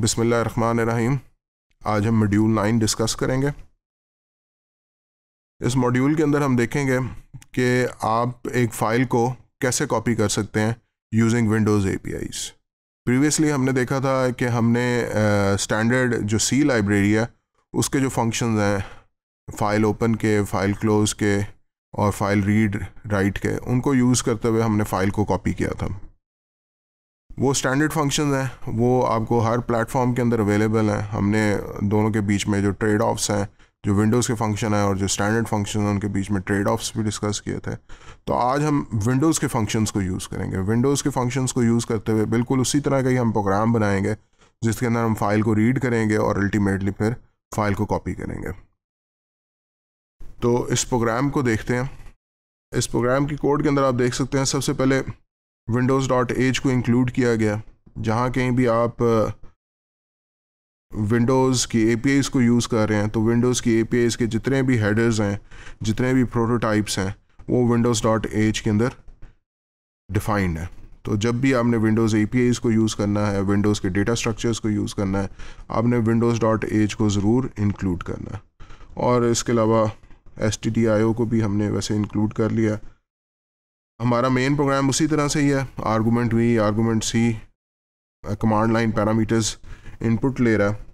बिसमिल्ल रहीम आज हम module nine discuss करेंगे इस मॉड्यूल के अंदर हम देखेंगे कि आप एक फ़ाइल को कैसे कॉपी कर सकते हैं यूजिंग विंडोज़ ए प्रीवियसली हमने देखा था कि हमने स्टैंडर्ड uh, जो सी लाइब्रेरी है उसके जो फंक्शंस हैं फ़ाइल ओपन के फ़ाइल क्लोज़ के और फ़ाइल रीड राइट के उनको यूज़ करते हुए हमने फ़ाइल को कॉपी किया था वो स्टैंडर्ड फंक्शन हैं वो आपको हर प्लेटफॉर्म के अंदर अवेलेबल हैं हमने दोनों के बीच में जो ट्रेड ऑफ्स हैं जो विंडोज़ के फंक्शन हैं और जो स्टैंडर्ड फंक्शन हैं उनके बीच में ट्रेड ऑफ्स भी डिस्कस किए थे तो आज हम विंडोज़ के फंक्शंस को यूज़ करेंगे विंडोज़ के फंक्शंस को यूज़ करते हुए बिल्कुल उसी तरह का ही हम प्रोग्राम बनाएंगे जिसके अंदर हम फाइल को रीड करेंगे और अल्टीमेटली फिर फाइल को कॉपी करेंगे तो इस प्रोग्राम को देखते हैं इस प्रोग्राम की कोड के अंदर आप देख सकते हैं सबसे पहले विंडोज़ डॉट एज को इंक्लूड किया गया जहाँ कहीं भी आप विंडोज़ की ए को यूज़ कर रहे हैं तो विंडोज़ की ए के जितने भी हेडर्स हैं जितने भी प्रोटोटाइप्स हैं वो विंडोज़ डॉट एज के अंदर डिफाइंड है तो जब भी आपने विंडोज़ ए को यूज़ करना है विंडोज़ के डेटा स्ट्रक्चर्स को यूज़ करना है आपने विंडोज़ डॉट एज को ज़रूर इंक्लूड करना है और इसके अलावा एस को भी हमने वैसे इंक्लूड कर लिया हमारा मेन प्रोग्राम उसी तरह से ही है argument v argument c command line parameters input ले रहा है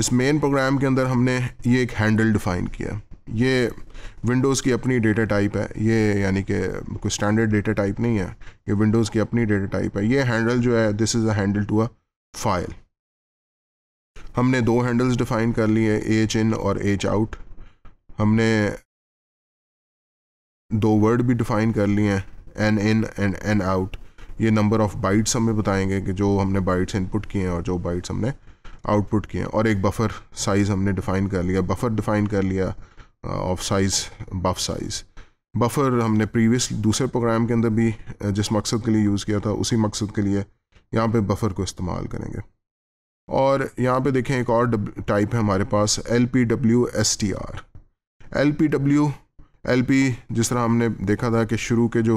इस मेन प्रोग्राम के अंदर हमने ये एक हैंडल डिफ़ाइन किया ये विंडोज़ की अपनी डेटा टाइप है ये यानी कि कोई स्टैंडर्ड डेटा टाइप नहीं है ये विंडोज़ की अपनी डेटा टाइप है ये हैंडल जो है this is a handle to a file हमने दो हैंडल्स डिफ़ाइन कर लिए एच इन और एच आउट हमने दो वर्ड भी डिफ़ाइन कर लिए हैं n in and n out ये नंबर ऑफ़ बाइट्स हमें बताएंगे कि जो हमने बाइट्स इनपुट किए हैं और जो बाइट्स हमने आउटपुट किए हैं और एक बफर साइज़ हमने डिफ़ाइन कर लिया बफर डिफ़ाइन कर लिया of size buff size buffer हमने प्रीवियस दूसरे प्रोग्राम के अंदर भी uh, जिस मकसद के लिए यूज़ किया था उसी मकसद के लिए यहाँ पे बफर को इस्तेमाल करेंगे और यहाँ पे देखें एक और टाइप है हमारे पास L P W S T R L P W P जिस तरह हमने देखा था कि शुरू के जो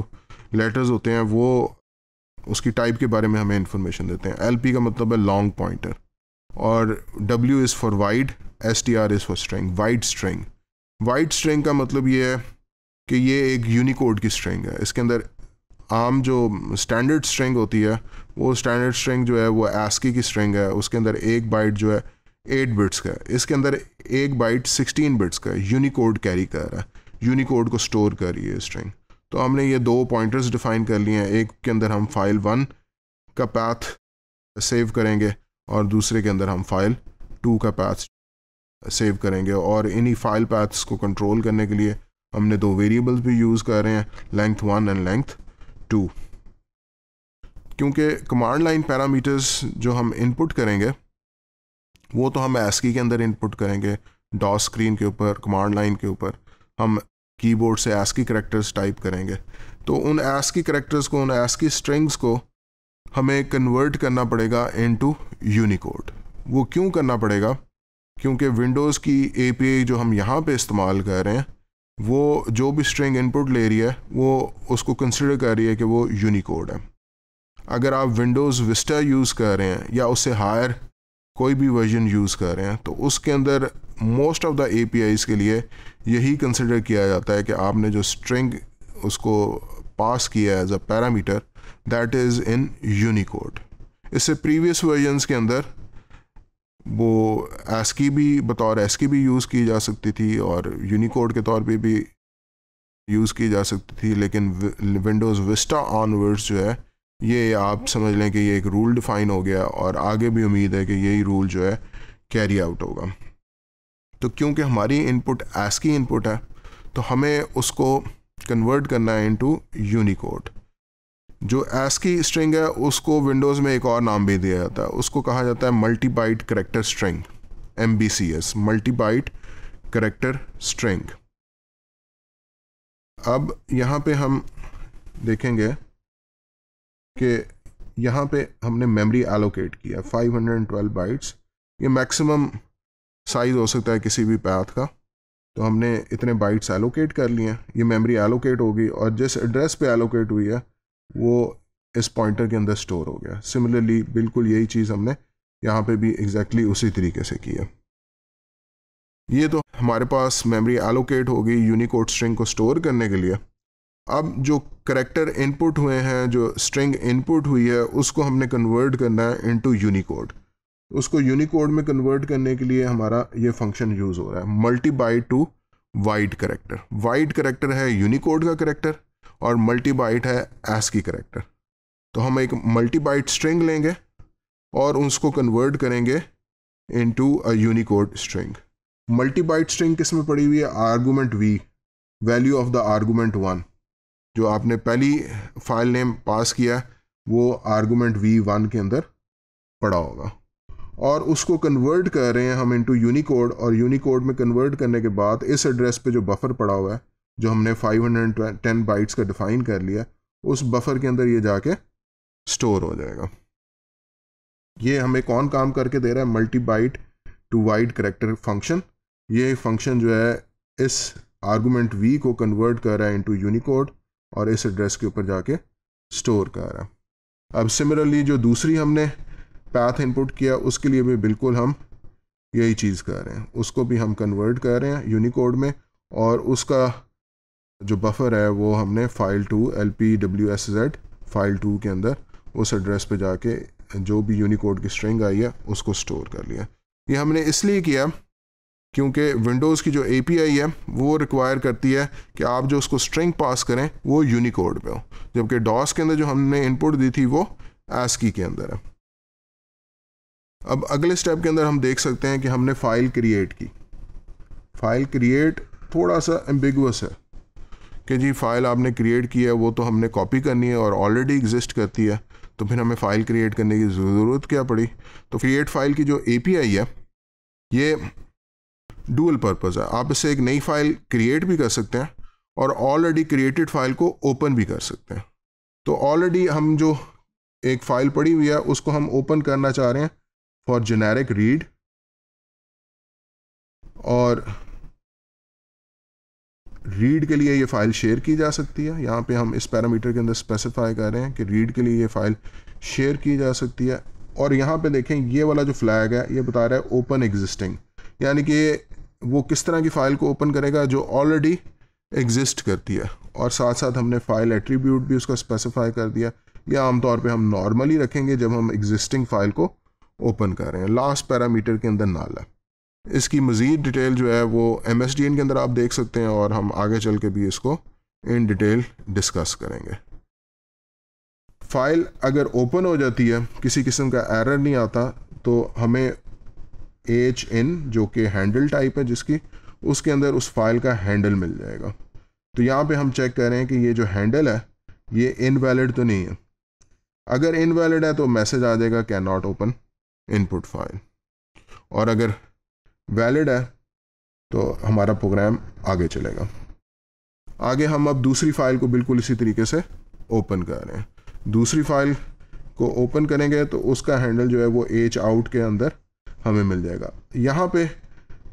लेटर्स होते हैं वो उसकी टाइप के बारे में हमें इंफॉर्मेशन देते हैं पी का मतलब है लॉन्ग पॉइंटर और W is for wide S T R is for string wide string wide string का मतलब ये है कि ये एक यूनिकोड की स्ट्रिंग है इसके अंदर आम जो स्टैंडर्ड स्ट्रिंग होती है वो स्टैंडर्ड स्ट्रिंग जो है वो एस्की की स्ट्रिंग है उसके अंदर एक बाइट जो है एट बिट्स का इसके अंदर एक बाइट सिक्सटीन बिट्स का यूनिकोड कैरी कर रहा है यूनिकोड को स्टोर कर रही है स्ट्रिंग तो हमने ये दो पॉइंटर्स डिफाइन कर लिए हैं एक के अंदर हम फाइल वन का पैथ सेव करेंगे और दूसरे के अंदर हम फाइल टू का पैथ सेव करेंगे और इन्हीं फाइल पैथ्स को कंट्रोल करने के लिए हमने दो वेरिएबल्स भी यूज़ कर रहे हैं length one and length two क्योंकि कमांड लाइन पैरामीटर्स जो हम इनपुट करेंगे वो तो हम एस्की के अंदर इनपुट करेंगे डॉ स्क्रीन के ऊपर कमांड लाइन के ऊपर हम कीबोर्ड से ASCII करेक्टर्स टाइप करेंगे तो उन ASCII करेक्टर्स को उन ASCII स्ट्रिंग्स को हमें कन्वर्ट करना पड़ेगा इनटू यूनिकोड वो क्यों करना पड़ेगा क्योंकि विंडोज़ की आई जो हम यहाँ पे इस्तेमाल कर रहे हैं वो जो भी स्ट्रिंग इनपुट ले रही है वो उसको कंसिडर कर रही है कि वो यूनिकोड है अगर आप विंडोज़ विस्टा यूज़ कर रहे हैं या उससे हायर कोई भी वर्जन यूज़ कर रहे हैं तो उसके अंदर मोस्ट ऑफ द ए के लिए यही कंसिडर किया जाता है कि आपने जो स्ट्रिंग उसको पास किया as a parameter that is in Unicode इससे प्रीवियस वर्जनस के अंदर वो की भी बतौर की भी यूज़ की जा सकती थी और यूनिकोड के तौर पे भी यूज़ की जा सकती थी लेकिन विंडोज़ विस्टा ऑनवर्ड्स जो है ये आप समझ लें कि ये एक रूल डिफ़ाइन हो गया और आगे भी उम्मीद है कि यही रूल जो है कैरी आउट होगा तो क्योंकि हमारी इनपुट की इनपुट है तो हमें उसको कन्वर्ट करना है इनटू यूनिकोड जो एस्की स्ट्रिंग है उसको विंडोज़ में एक और नाम भी दिया जाता है उसको कहा जाता है multi byte character string M B C S multi byte character string अब यहाँ पे हम देखेंगे कि यहाँ पे हमने मेमोरी एलोकेट किया 512 बाइट्स ये मैक्सिमम साइज हो सकता है किसी भी पैथ का तो हमने इतने बाइट्स एलोकेट कर लिए हैं ये मेमोरी एलोकेट होगी और जिस एड्रेस पे एलोकेट हुई है वो इस पॉइंटर के अंदर स्टोर हो गया सिमिलरली बिल्कुल यही चीज़ हमने यहाँ पे भी एग्जैक्टली exactly उसी तरीके से की है ये तो हमारे पास मेमोरी एलोकेट होगी यूनिकोड स्ट्रिंग को स्टोर करने के लिए अब जो करेक्टर इनपुट हुए हैं जो स्ट्रिंग इनपुट हुई है उसको हमने कन्वर्ट करना है इंटू यूनिकोड उसको यूनिकोड में कन्वर्ट करने के लिए हमारा ये फंक्शन यूज़ हो रहा है multi byte to wide character wide character है यूनिकोड का करेक्टर और मल्टी बाइट है एस की करेक्टर तो हम एक मल्टी बाइट स्ट्रिंग लेंगे और उसको कन्वर्ट करेंगे into a Unicode string multi byte string किस में पड़ी हुई है argument v value of the argument one जो आपने पहली फाइल नेम पास किया वो आर्गूमेंट वी वन के अंदर पड़ा होगा और उसको कन्वर्ट कर रहे हैं हम इनटू यूनिकोड और यूनिकोड में कन्वर्ट करने के बाद इस एड्रेस पे जो बफर पड़ा हुआ है जो हमने 510 बाइट्स का डिफाइन कर लिया उस बफर के अंदर ये जाके स्टोर हो जाएगा ये हमें कौन काम करके दे रहा है multi byte to wide character function ये फंक्शन जो है इस आर्गूमेंट वी को कन्वर्ट कर रहा है इंटू यूनिकोड और इस एड्रेस के ऊपर जाके स्टोर कर रहा है अब सिमिलरली जो दूसरी हमने पैथ इनपुट किया उसके लिए भी बिल्कुल हम यही चीज़ कर रहे हैं उसको भी हम कन्वर्ट कर रहे हैं यूनिकोड में और उसका जो बफर है वो हमने file two L P W S Z file two के अंदर उस एड्रेस पे जाके जो भी यूनिकोड की स्ट्रिंग आई है उसको स्टोर कर लिया ये हमने इसलिए किया क्योंकि विंडोज़ की जो ए है वो रिक्वायर करती है कि आप जो उसको स्ट्रिंग पास करें वो यूनिकोड पे हो जबकि डॉस के अंदर जो हमने इनपुट दी थी वो एस्की के अंदर है अब अगले स्टेप के अंदर हम देख सकते हैं कि हमने फ़ाइल क्रिएट की फ़ाइल क्रिएट थोड़ा सा एम्बिगस है कि जी फ़ाइल आपने क्रिएट की है वो तो हमने कॉपी करनी है और ऑलरेडी एग्जिस्ट करती है तो फिर हमें फ़ाइल क्रिएट करने की ज़रूरत क्या पड़ी तो क्रिएट फ़ाइल की जो ए है ये डुअल पर्पज़ है आप इसे एक नई फ़ाइल क्रिएट भी कर सकते हैं और ऑलरेडी क्रिएटेड फ़ाइल को ओपन भी कर सकते हैं तो ऑलरेडी हम जो एक फ़ाइल पड़ी हुई है उसको हम ओपन करना चाह रहे हैं फॉर जेनेरिक रीड और रीड के लिए ये फ़ाइल शेयर की जा सकती है यहाँ पे हम इस पैरामीटर के अंदर स्पेसिफाई कर रहे हैं कि रीड के लिए ये फ़ाइल शेयर की जा सकती है और यहाँ पे देखें ये वाला जो फ्लैग है ये बता रहा है ओपन एग्जिस्टिंग यानी कि वो किस तरह की फ़ाइल को ओपन करेगा जो ऑलरेडी एग्जिस्ट करती है और साथ साथ हमने फ़ाइल एट्रीब्यूट भी उसका स्पेसिफाई कर दिया यह आमतौर पर हम नॉर्मली रखेंगे जब हम एग्जिस्टिंग फ़ाइल को ओपन कर रहे हैं लास्ट पैरामीटर के अंदर नाला है इसकी मज़ीद डिटेल जो है वो एम एस डी एन के अंदर आप देख सकते हैं और हम आगे चल के भी इसको इन डिटेल डिस्कस करेंगे फाइल अगर ओपन हो जाती है किसी किस्म का एरर नहीं आता तो हमें एच इन जो कि हैंडल टाइप है जिसकी उसके अंदर उस फाइल का हैंडल मिल जाएगा तो यहाँ पे हम चेक कर रहे हैं कि ये जो हैंडल है ये इनवैलिड तो नहीं है अगर इनवैलिड है तो मैसेज आ जाएगा can not open input file और अगर वैलिड है तो हमारा प्रोग्राम आगे चलेगा आगे हम अब दूसरी फाइल को बिल्कुल इसी तरीके से ओपन कर रहे हैं दूसरी फाइल को ओपन करेंगे तो उसका हैंडल जो है वो एच आउट के अंदर हमें मिल जाएगा यहाँ पे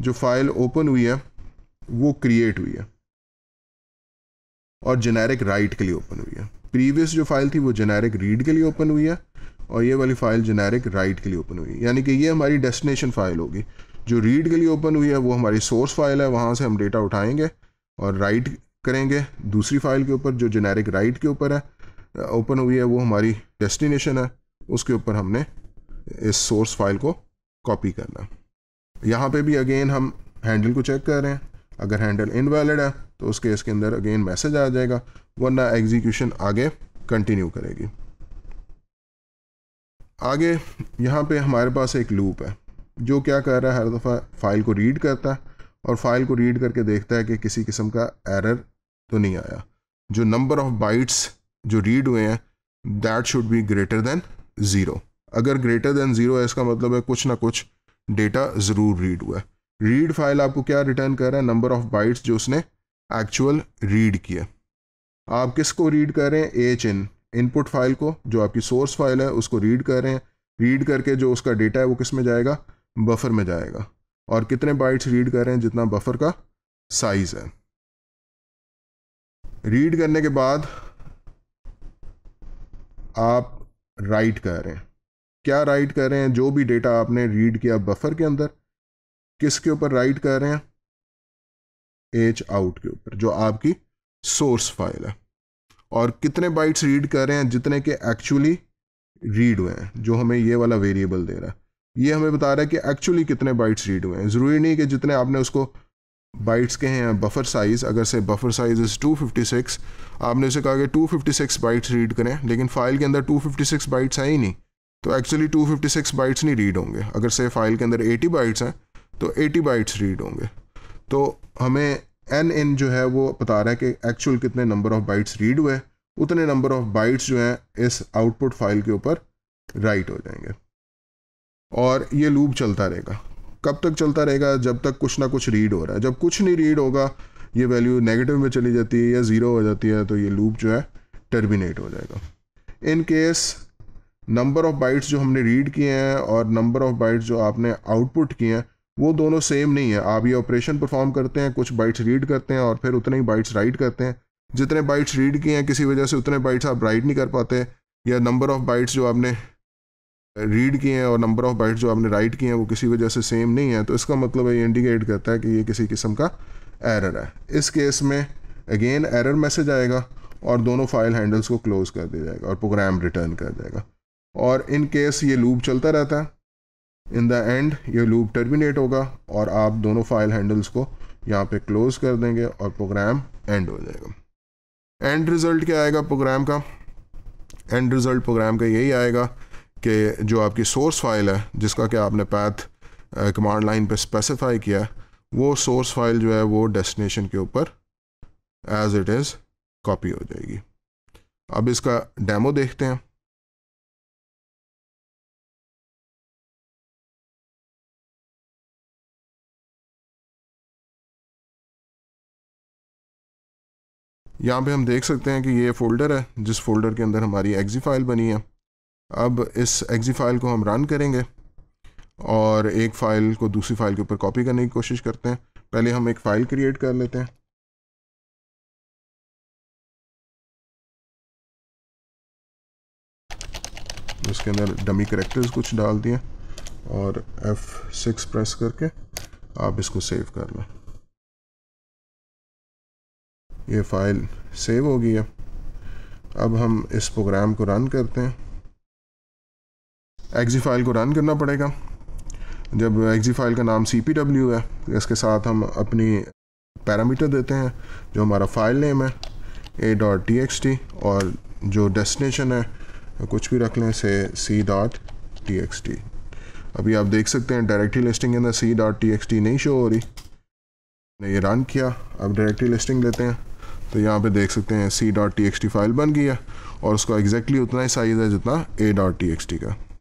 जो फाइल ओपन हुई है वो क्रिएट हुई है और जेनेरिक राइट के लिए ओपन हुई है प्रीवियस जो फाइल थी वो जेनेरिक रीड के लिए ओपन हुई है और ये वाली फ़ाइल जेनेरिक राइट के लिए ओपन हुई यानी कि ये हमारी डेस्टिनेशन फ़ाइल होगी जो रीड के लिए ओपन हुई है वो हमारी सोर्स फाइल है वहाँ से हम डेटा उठाएंगे और राइट करेंगे दूसरी फाइल के ऊपर जो जेनेरिक राइट के ऊपर है ओपन हुई है वो हमारी डेस्टिनेशन है उसके ऊपर हमने इस सोर्स फाइल को कॉपी करना यहाँ पे भी अगेन हम हैंडल को चेक कर रहे हैं अगर हैंडल इनवैलिड है तो उसके इसके अंदर अगेन मैसेज आ जाएगा वरना एग्जीक्यूशन आगे कंटिन्यू करेगी आगे यहाँ पे हमारे पास एक लूप है जो क्या कर रहा है हर दफ़ा फाइल को रीड करता है और फाइल को रीड करके देखता है कि किसी किस्म का एरर तो नहीं आया जो नंबर ऑफ बाइट्स जो रीड हुए हैं that should be greater than zero अगर ग्रेटर दैन ज़ीरो है इसका मतलब है कुछ ना कुछ डेटा ज़रूर रीड हुआ है रीड फाइल आपको क्या रिटर्न कर रहा है नंबर ऑफ बाइट्स जो उसने एक्चुअल रीड किया आप किसको रीड कर रहे हैं एच इन इनपुट फाइल को जो आपकी सोर्स फाइल है उसको रीड कर रहे हैं रीड करके जो उसका डेटा है वो किस में जाएगा बफर में जाएगा और कितने बाइट्स रीड कर रहे हैं जितना बफर का साइज है रीड करने के बाद आप राइट कर रहे हैं क्या राइट कर रहे हैं जो भी डेटा आपने रीड किया बफर के अंदर किसके ऊपर राइट कर रहे हैं एच आउट के ऊपर जो आपकी सोर्स फाइल है और कितने बाइट्स रीड कर रहे हैं जितने के एक्चुअली रीड हुए हैं जो हमें ये वाला वेरिएबल दे रहा है ये हमें बता रहा है कि एक्चुअली कितने बाइट्स रीड हुए हैं ज़रूरी नहीं कि जितने आपने उसको बाइट्स के हैं बफर साइज़ अगर से बफर साइज़ इज़ सिक्स आपने उसे कहा कि सिक्स बाइट्स रीड करें लेकिन फ़ाइल के अंदर सिक्स बाइट्स हैं ही नहीं तो एक्चुअली 256 बाइट्स नहीं रीड होंगे अगर से फ़ाइल के अंदर 80 बाइट्स हैं तो 80 बाइट्स रीड होंगे तो हमें एन एन जो है वो बता रहा है कि एक्चुअल कितने नंबर ऑफ बाइट्स रीड हुए उतने नंबर ऑफ बाइट्स जो हैं इस आउटपुट फाइल के ऊपर राइट हो जाएंगे और ये लूप चलता रहेगा कब तक चलता रहेगा जब तक कुछ ना कुछ रीड हो रहा है जब कुछ नहीं रीड होगा ये वैल्यू नेगेटिव में चली जाती है या ज़ीरो हो जाती है तो ये लूप जो है टर्मिनेट हो जाएगा in case number of bytes जो हमने रीड किए हैं और नंबर ऑफ बाइट्स जो आपने आउटपुट किए हैं वो दोनों सेम नहीं है आप ये ऑपरेशन परफॉर्म करते हैं कुछ बाइट्स रीड करते हैं और फिर उतने ही बाइट्स राइट करते हैं जितने बाइट्स रीड किए हैं किसी वजह से उतने बाइट्स आप राइट नहीं कर पाते या नंबर ऑफ़ बाइट्स जो आपने रीड किए हैं और नंबर ऑफ़ बाइट्स जो आपने राइट किए हैं वो किसी वजह से सेम नहीं है तो इसका मतलब ये इंडिकेट करता है कि ये किसी किस्म का एरर है इस केस में अगेन एरर मैसेज आएगा और दोनों फाइल हैंडल्स को क्लोज़ कर दिया जाएगा और प्रोग्राम रिटर्न कर जाएगा और इन केस ये लूप चलता रहता है इन द एंड ये लूप टर्मिनेट होगा और आप दोनों फाइल हैंडल्स को यहाँ पे क्लोज़ कर देंगे और प्रोग्राम एंड हो जाएगा एंड रिज़ल्ट क्या आएगा प्रोग्राम का एंड रिज़ल्ट प्रोग्राम का यही आएगा कि जो आपकी सोर्स फाइल है जिसका कि आपने पैथ कमांड लाइन पे स्पेसिफाई किया है वो सोर्स फाइल जो है वो डेस्टिनेशन के ऊपर एज इट इज़ कॉपी हो जाएगी अब इसका डेमो देखते हैं यहाँ पे हम देख सकते हैं कि ये फोल्डर है जिस फोल्डर के अंदर हमारी एग्जी फाइल बनी है अब इस एग्जी फाइल को हम रन करेंगे और एक फ़ाइल को दूसरी फाइल के ऊपर कॉपी करने की कोशिश करते हैं पहले हम एक फ़ाइल क्रिएट कर लेते हैं उसके अंदर डमी करेक्टर्स कुछ डाल दिए और F6 प्रेस करके आप इसको सेव कर लें ये फ़ाइल सेव हो गई है अब हम इस प्रोग्राम को रन करते हैं एक्जी फाइल को रन करना पड़ेगा जब एक्जी फाइल का नाम सी पी डब्ल्यू है इसके साथ हम अपनी पैरामीटर देते हैं जो हमारा फाइल नेम है A dot T X T और जो डेस्टिनेशन है कुछ भी रख लें से C dot T X T अभी आप देख सकते हैं डायरेक्टरी लिस्टिंग के अंदर C dot T X T नहीं शो हो रही ये रन किया अब डायरेक्टरी लिस्टिंग लेते हैं तो यहाँ पे देख सकते हैं सी डॉट टी फाइल बन गई है और उसका एग्जैक्टली exactly उतना ही साइज़ है जितना ए डॉट टी का